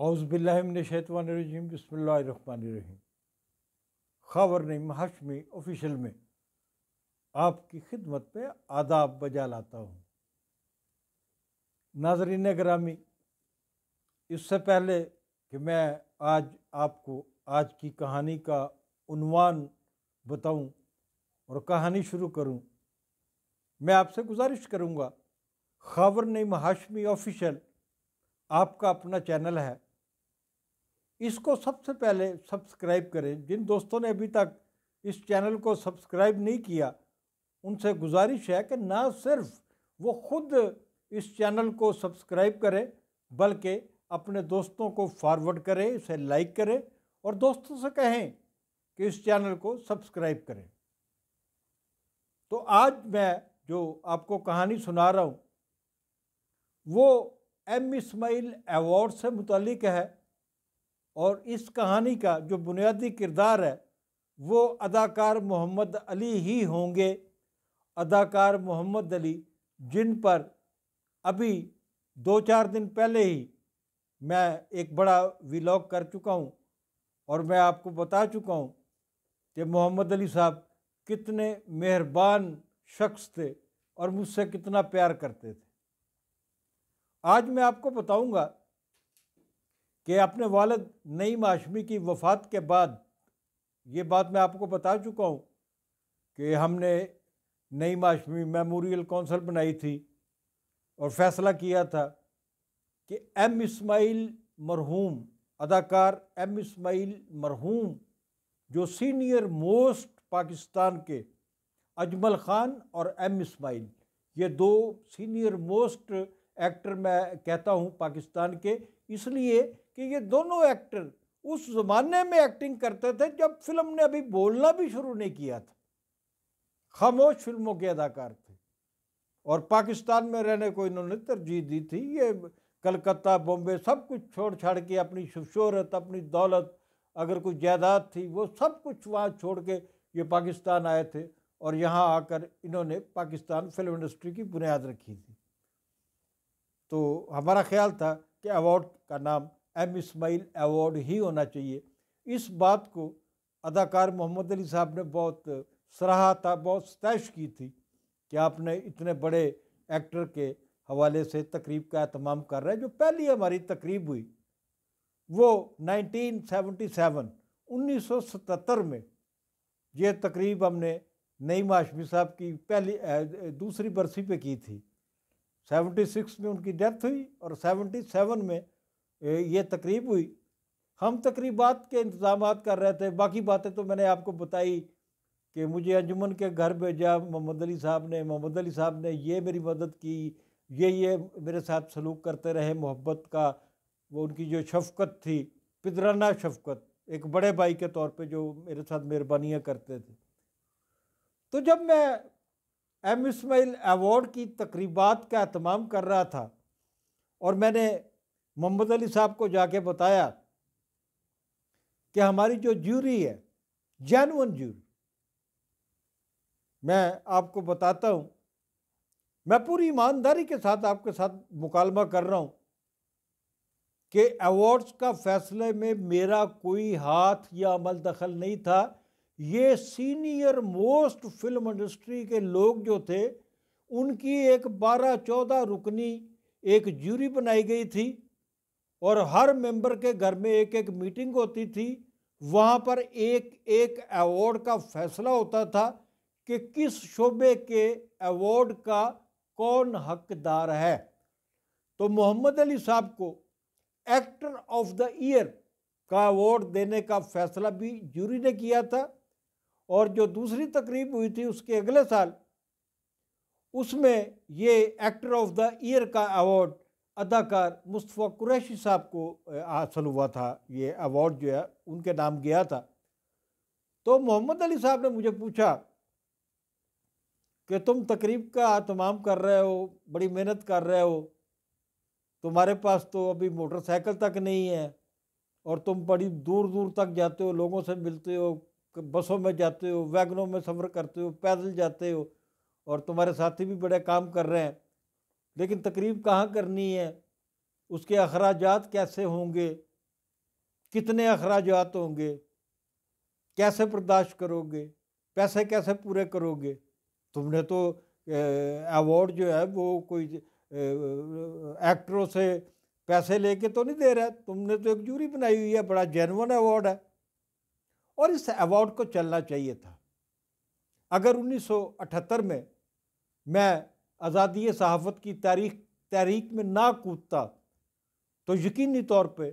औज़बिल्लिनशैतवानरजीम बसमीम ख़बर महाश में ऑफिशल में आपकी खिदमत पे आदाब बजा लाता हूँ नाजरीन ग्रामी इससे पहले कि मैं आज आपको आज की कहानी का उनवान बताऊं और कहानी शुरू करूं, मैं आपसे गुजारिश करूंगा ख़बर नईम हाशमी ऑफिशल आपका अपना चैनल है इसको सबसे पहले सब्सक्राइब करें जिन दोस्तों ने अभी तक इस चैनल को सब्सक्राइब नहीं किया उनसे गुजारिश है कि ना सिर्फ वो खुद इस चैनल को सब्सक्राइब करें बल्कि अपने दोस्तों को फॉरवर्ड करें इसे लाइक करें और दोस्तों से कहें कि इस चैनल को सब्सक्राइब करें तो आज मैं जो आपको कहानी सुना रहा हूँ वो एम इसमाइल अवार्ड से मुतलक है और इस कहानी का जो बुनियादी किरदार है वो अदाकार मोहम्मद अली ही होंगे अदाकार मोहम्मद अली जिन पर अभी दो चार दिन पहले ही मैं एक बड़ा विलॉग कर चुका हूँ और मैं आपको बता चुका हूँ कि मोहम्मद अली साहब कितने मेहरबान शख्स थे और मुझसे कितना प्यार करते थे आज मैं आपको बताऊंगा कि अपने वालद नईम आशमी की वफ़ात के बाद ये बात मैं आपको बता चुका हूँ कि हमने नईम आशमी मेमोरियल कौंसल बनाई थी और फ़ैसला किया था कि एम इस्माइल मरहूम अदाकार एम इस्माइल मरहूम जो सीनियर मोस्ट पाकिस्तान के अजमल ख़ान और एम इस्माइल ये दो सीनियर मोस्ट एक्टर मैं कहता हूँ पाकिस्तान के इसलिए कि ये दोनों एक्टर उस ज़माने में एक्टिंग करते थे जब फिल्म ने अभी बोलना भी शुरू नहीं किया था खामोश फिल्मों के अदाकार थे और पाकिस्तान में रहने को इन्होंने तरजीह दी थी ये कलकत्ता बॉम्बे सब कुछ छोड़ छाड़ के अपनी शोहरत अपनी दौलत अगर कुछ जायदाद थी वो सब कुछ वहाँ छोड़ के ये पाकिस्तान आए थे और यहाँ आकर इन्होंने पाकिस्तान फिल्म इंडस्ट्री की बुनियाद रखी थी तो हमारा ख्याल था कि अवार्ड का नाम एम इसमाइल अवार्ड ही होना चाहिए इस बात को अदाकार मोहम्मद अली साहब ने बहुत सराहा था बहुत सतश की थी कि आपने इतने बड़े एक्टर के हवाले से तकरीब का अहतमाम कर रहे हैं जो पहली हमारी तकरीब हुई वो 1977 1977 में ये तकरीब हमने नईम आशमी साहब की पहली दूसरी बरसी पे की थी 76 में उनकी डेथ हुई और 77 में ये तकरीब हुई हम तकरीबात के इंतजाम कर रहे थे बाकी बातें तो मैंने आपको बताई कि मुझे अंजुमन के घर भेजा मोहम्मद अली साहब ने मोहम्मद अली साहब ने ये मेरी मदद की ये ये मेरे साथ सलूक करते रहे मोहब्बत का वो उनकी जो शफकत थी पिदराना शफकत एक बड़े भाई के तौर पे जो मेरे साथ मेहरबानियाँ करते थे तो जब मैं एम इसमाइल अवार्ड की तकरीबात का अहतमाम कर रहा था और मैंने मोहम्मद अली साहब को जाके बताया कि हमारी जो ज्यूरी है जैनवन ज्यूरी मैं आपको बताता हूँ मैं पूरी ईमानदारी के साथ आपके साथ मुकालमा कर रहा हूँ कि अवार्ड्स का फैसले में मेरा कोई हाथ या अमल दखल नहीं था ये सीनियर मोस्ट फिल्म इंडस्ट्री के लोग जो थे उनकी एक बारह चौदह रुकनी एक ज्यूरी बनाई गई थी और हर मेंबर के घर में एक एक मीटिंग होती थी वहाँ पर एक एक अवार्ड का फैसला होता था कि किस शोबे के अवार्ड का कौन हकदार है तो मोहम्मद अली साहब को एक्टर ऑफ द ईयर का अवार्ड देने का फैसला भी जूरी ने किया था और जो दूसरी तकरीब हुई थी उसके अगले साल उसमें ये एक्टर ऑफ द ईयर का अवार्ड अदाकार मुस्तफ़ा कुरैशी साहब को हासिल हुआ था ये अवार्ड जो है उनके नाम गया था तो मोहम्मद अली साहब ने मुझे पूछा कि तुम तकरीब का अहतमाम कर रहे हो बड़ी मेहनत कर रहे हो तुम्हारे पास तो अभी मोटरसाइकिल तक नहीं है और तुम बड़ी दूर दूर तक जाते हो लोगों से मिलते हो बसों में जाते हो वैगनों में सफ़र करते हो पैदल जाते हो और तुम्हारे साथी भी बड़े काम कर रहे हैं लेकिन तकरीब कहाँ करनी है उसके अखराज कैसे होंगे कितने अखराज होंगे कैसे बर्दाश्त करोगे पैसे कैसे पूरे करोगे तुमने तो अवार्ड जो है वो कोई एक्टरों से पैसे लेके तो नहीं दे रहा तुमने तो एक जूरी बनाई हुई है बड़ा जेनवन अवार्ड है और इस अवार्ड को चलना चाहिए था अगर 1978 में मैं आज़ादी सहाफ़त की तारीख तारीख में ना कूदता तो यकीनी तौर पे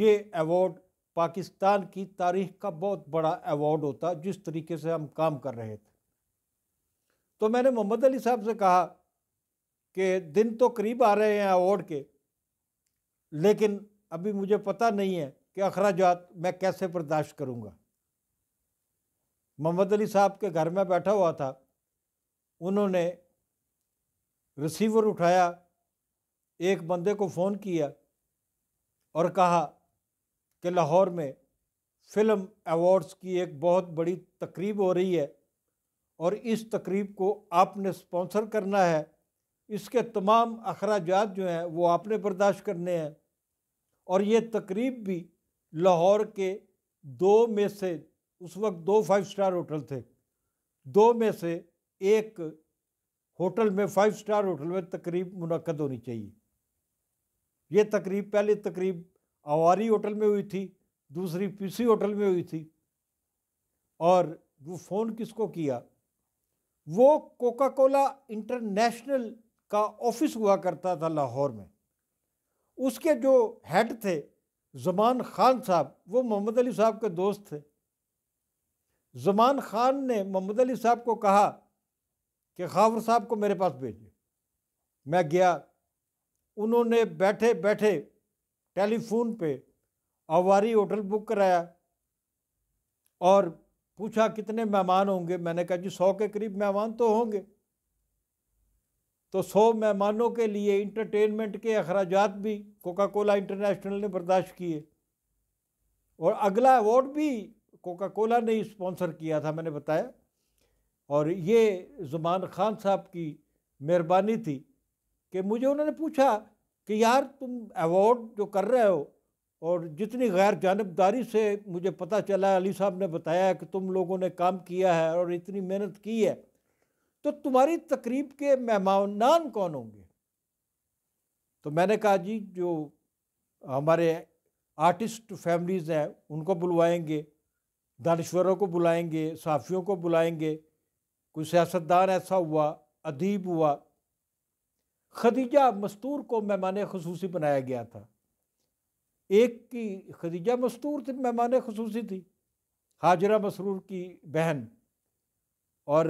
ये अवार्ड पाकिस्तान की तारीख का बहुत बड़ा अवार्ड होता जिस तरीके से हम काम कर रहे थे तो मैंने मोहम्मद अली साहब से कहा कि दिन तो करीब आ रहे हैं अवार्ड के लेकिन अभी मुझे पता नहीं है कि अखराज मैं कैसे बर्दाश्त करूँगा मोहम्मद अली साहब के घर में बैठा हुआ था उन्होंने रिसीवर उठाया एक बंदे को फ़ोन किया और कहा कि लाहौर में फ़िल्म अवार्ड्स की एक बहुत बड़ी तकरीब हो रही है और इस तकरीब को आपने स्पॉन्सर करना है इसके तमाम अखराज जो हैं वो आपने बर्दाश्त करने हैं और ये तकरीब भी लाहौर के दो में से उस वक्त दो फाइव स्टार होटल थे दो में से एक होटल में फाइव स्टार होटल में तकरीब मुनद होनी चाहिए ये तकरीब पहले तकरीब आवारी होटल में हुई थी दूसरी पीसी होटल में हुई थी और वो फ़ोन किसको किया वो कोका कोला इंटरनेशनल का ऑफिस हुआ करता था लाहौर में उसके जो हेड थे जमान खान साहब वो मोहम्मद अली साहब के दोस्त थे जुमान खान ने मोहम्मद अली साहब को कहा कि खावर साहब को मेरे पास भेजिए मैं गया उन्होंने बैठे बैठे टेलीफोन पे आवारी होटल बुक कराया और पूछा कितने मेहमान होंगे मैंने कहा जी सौ के करीब मेहमान तो होंगे तो सौ मेहमानों के लिए इंटरटेनमेंट के अखराज भी कोका कोला इंटरनेशनल ने बर्दाश्त किए और अगला अवार्ड भी कोका कोला ने स्पॉन्सर किया था मैंने बताया और ये ज़ुमान खान साहब की मेहरबानी थी कि मुझे उन्होंने पूछा कि यार तुम अवार्ड जो कर रहे हो और जितनी गैर जानबदारी से मुझे पता चला अली साहब ने बताया कि तुम लोगों ने काम किया है और इतनी मेहनत की है तो तुम्हारी तकरीब के मेहमान कौन होंगे तो मैंने कहा जी जो हमारे आर्टिस्ट फैमिलीज़ हैं उनको बुलवाएंगे दानश्वरों को बुलाएंगे साफ़ियों को बुलाएंगे कोई सियासतदान ऐसा हुआ अदीब हुआ खदीजा मस्तूर को मेहमान खसूसी बनाया गया था एक की खदीजा मस्तूर थी मेहमान खसूसी थी हाजरा मसरूर की बहन और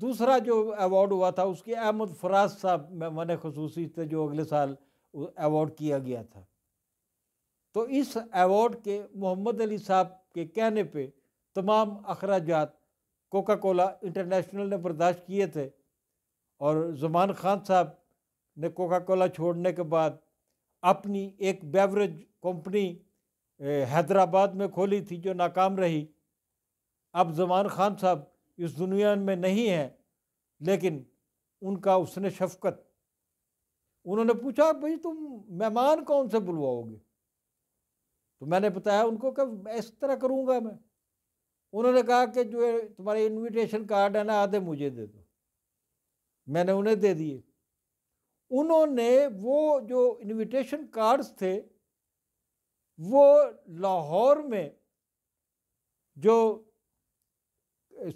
दूसरा जो अवार्ड हुआ था उसके अहमद फराज साहब मेहमान खसूसी थे जो अगले साल अवार्ड किया गया था तो इस अवार्ड के मोहम्मद अली साहब के कहने पे तमाम अखराज कोका कोला इंटरनेशनल ने बर्दाश्त किए थे और जुमान खान साहब ने कोका कोला छोड़ने के बाद अपनी एक बेवरेज कंपनी हैदराबाद में खोली थी जो नाकाम रही अब जमान खान साहब इस दुनिया में नहीं हैं लेकिन उनका उसने शफकत उन्होंने पूछा भाई तुम मेहमान कौन से बुलवाओगे तो मैंने बताया उनको कि इस तरह करूँगा मैं उन्होंने कहा कि जो तुम्हारे इनविटेशन कार्ड है ना आधे मुझे दे दो मैंने उन्हें दे दिए उन्होंने वो जो इनविटेशन कार्ड्स थे वो लाहौर में जो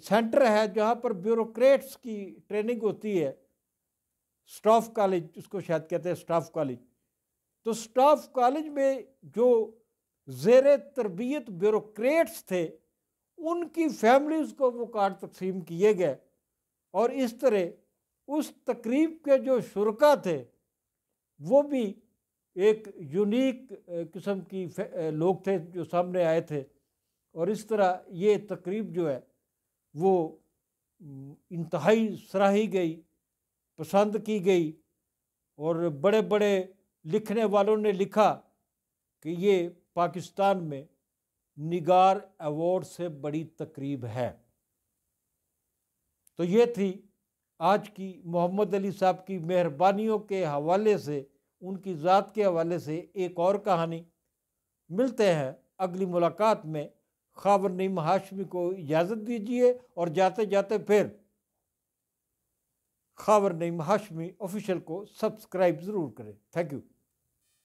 सेंटर है जहाँ पर ब्यूरोक्रेट्स की ट्रेनिंग होती है स्टाफ कॉलेज उसको शायद कहते हैं स्टाफ कॉलेज तो स्टाफ कॉलेज में जो जेर तरबियत ब्यूरोक्रेट्स थे उनकी फैमिलीज़ को वो कार्ड तकसीम किए गए और इस तरह उस तकरीब के जो शुरा थे वो भी एक यूनिक किस्म की लोग थे जो सामने आए थे और इस तरह ये तकरीब जो है वो इंतहाई सराही गई पसंद की गई और बड़े बड़े लिखने वालों ने लिखा कि ये पाकिस्तान में निगार अवार्ड से बड़ी तकरीब है तो ये थी आज की मोहम्मद अली साहब की मेहरबानियों के हवाले से उनकी ज़ात के हवाले से एक और कहानी मिलते हैं अगली मुलाकात में खबर नीम हाशमी को इजाज़त दीजिए और जाते जाते फिर खबर नीम हाशमी ऑफिशियल को सब्सक्राइब ज़रूर करें थैंक यू